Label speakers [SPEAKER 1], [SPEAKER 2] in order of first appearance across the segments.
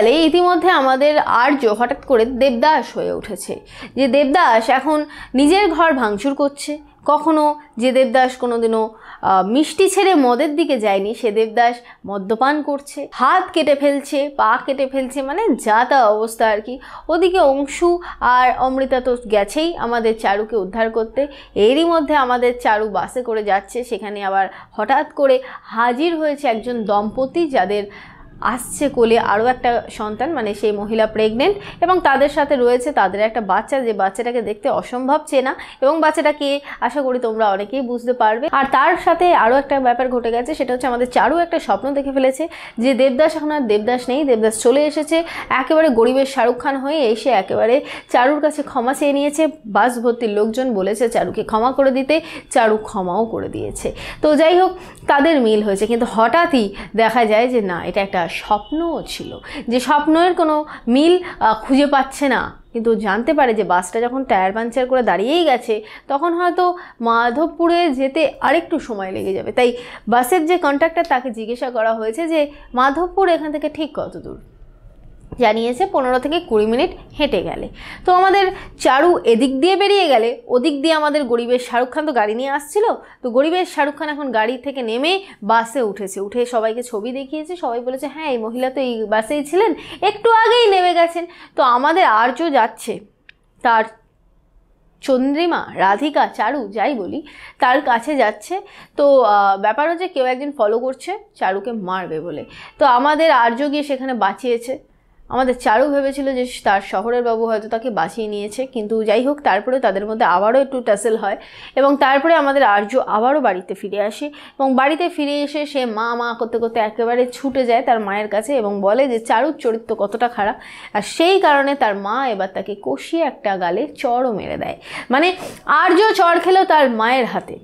[SPEAKER 1] গেলে ইতিমধ্যে আমাদের আর্য হঠাৎ করে দেবদাস হয়ে উঠেছে যে দেবদাস এখন নিজের ঘর ভাঙচুর করছে কখনো যে দেবদাস কোনোদিনও মিষ্টি ছেড়ে মদের দিকে যায়নি সে দেবদাস মদ্যপান করছে হাত কেটে ফেলছে পা কেটে ফেলছে মানে যা তা অবস্থা আর কি ওদিকে অংশু আর অমৃতা তো গেছেই আমাদের চারুকে উদ্ধার করতে এরই মধ্যে আমাদের চারু বাসে করে যাচ্ছে সেখানে আবার হঠাৎ করে হাজির হয়েছে একজন দম্পতি যাদের আসছে কোলে আরও একটা সন্তান মানে সেই মহিলা প্রেগনেন্ট এবং তাদের সাথে রয়েছে তাদের একটা বাচ্চা যে বাচ্চাটাকে দেখতে অসম্ভব চেনা এবং বাচ্চাটাকে আশা করি তোমরা অনেকেই বুঝতে পারবে আর তার সাথে আরও একটা ব্যাপার ঘটে গেছে সেটা হচ্ছে আমাদের চারু একটা স্বপ্ন দেখে ফেলেছে যে দেবদাস এখন আর দেবদাস নেই দেবদাস চলে এসেছে একেবারে গরিবের শাহরুখ খান হয়ে এসে একেবারে চারুর কাছে ক্ষমা চেয়ে নিয়েছে বাস ভর্তির লোকজন বলেছে চারুকে ক্ষমা করে দিতে চারু ক্ষমাও করে দিয়েছে তো যাই হোক তাদের মিল হয়েছে কিন্তু হঠাৎই দেখা যায় যে না এটা একটা স্বপ্নও ছিল যে স্বপ্নের কোনো মিল খুঁজে পাচ্ছে না কিন্তু জানতে পারে যে বাসটা যখন টায়ার পাঞ্চার করে দাঁড়িয়েই গেছে তখন হয়তো মাধবপুরে যেতে আরেকটু সময় লেগে যাবে তাই বাসের যে কন্ট্রাক্টার তাকে জিজ্ঞাসা করা হয়েছে যে মাধবপুর এখান থেকে ঠিক কত দূর জানিয়েছে পনেরো থেকে কুড়ি মিনিট হেঁটে গেলে তো আমাদের চারু এদিক দিয়ে বেরিয়ে গেলে ওদিক দিয়ে আমাদের গরিবের শাহরুখ খান তো গাড়ি নিয়ে আসছিল তো গরিবের শাহরুখ খান এখন গাড়ি থেকে নেমে বাসে উঠেছে উঠে সবাইকে ছবি দেখিয়েছে সবাই বলেছে হ্যাঁ এই মহিলা তো এই বাসেই ছিলেন একটু আগেই নেমে গেছেন তো আমাদের আর্য যাচ্ছে তার চন্দ্রিমা রাধিকা চারু যাই বলি তার কাছে যাচ্ছে তো ব্যাপার হচ্ছে কেউ একদিন ফলো করছে চারুকে মারবে বলে তো আমাদের আর্য গিয়ে সেখানে বাঁচিয়েছে আমাদের চারু ভেবেছিল যে তার শহরের বাবু হয়তো তাকে বাঁচিয়ে নিয়েছে কিন্তু যাই হোক তারপরে তাদের মধ্যে আবারও একটু টাসেল হয় এবং তারপরে আমাদের আর্য আবারও বাড়িতে ফিরে আসে এবং বাড়িতে ফিরে এসে সে মা মা করতে করতে একেবারে ছুটে যায় তার মায়ের কাছে এবং বলে যে চারুর চরিত্র কতটা খারাপ আর সেই কারণে তার মা এবার তাকে কষিয়ে একটা গালে চড়ও মেরে দেয় মানে আর্য চড় খেলো তার মায়ের হাতে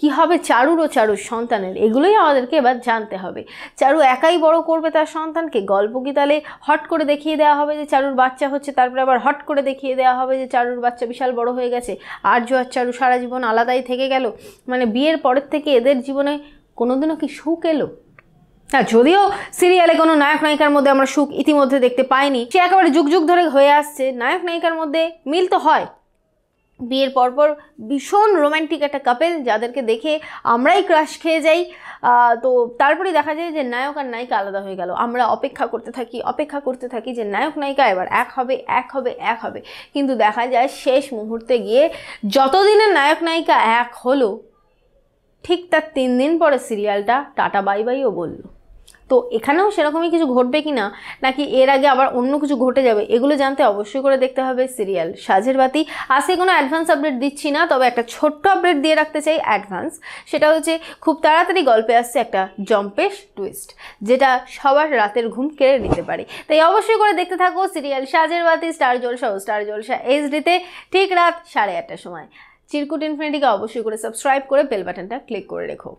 [SPEAKER 1] কি হবে চারুর ও চারুর সন্তানের এগুলোই আমাদেরকে এবার জানতে হবে চারু একাই বড় করবে তার সন্তানকে গল্প কি তাহলে হট করে দেখিয়ে দেওয়া হবে যে চারুর বাচ্চা হচ্ছে তারপরে আবার হট করে দেখিয়ে দেওয়া হবে যে চারুর বাচ্চা বিশাল বড় হয়ে গেছে আর্য আর চারু সারা জীবন আলাদাই থেকে গেল মানে বিয়ের পরের থেকে এদের জীবনে কোনোদিনও কি সুখ এলো হ্যাঁ যদিও সিরিয়ালে কোনো নায়ক নায়িকার মধ্যে আমরা সুখ ইতিমধ্যে দেখতে পাইনি সে একেবারে যুগ যুগ ধরে হয়ে আসছে নায়ক নায়িকার মধ্যে মিল তো হয় বিয়ের পরপর ভীষণ রোম্যান্টিক একটা কাপেল যাদেরকে দেখে আমরাই ক্রাশ খেয়ে যাই তো তারপরে দেখা যায় যে নায়ক আর নায়িকা আলাদা হয়ে গেল আমরা অপেক্ষা করতে থাকি অপেক্ষা করতে থাকি যে নায়ক নায়িকা এবার এক হবে এক হবে এক হবে কিন্তু দেখা যায় শেষ মুহূর্তে গিয়ে যতদিনের নায়ক নায়িকা এক হলো ঠিক তার তিন দিন পরে সিরিয়ালটা টাটা বাই বাইও বললো তো এখানেও সেরকমই কিছু ঘটবে কি না নাকি এর আগে আবার অন্য কিছু ঘটে যাবে এগুলো জানতে অবশ্যই করে দেখতে হবে সিরিয়াল সাজের বাতি আজকে কোনো অ্যাডভান্স আপডেট দিচ্ছি না তবে একটা ছোট্ট আপডেট দিয়ে রাখতে চাই অ্যাডভান্স সেটা হচ্ছে খুব তাড়াতাড়ি গল্পে আসছে একটা জম্পেশ টুইস্ট যেটা সবার রাতের ঘুম কেড়ে নিতে পারে তাই অবশ্যই করে দেখতে থাকো সিরিয়াল সাজের বাতি স্টার জলসা ও স্টার জলসা এইচডিতে ঠিক রাত সাড়ে আটটার সময় চিরকুট ইনফিনিটিকে অবশ্যই করে সাবস্ক্রাইব করে বেল বাটনটা ক্লিক করে রেখো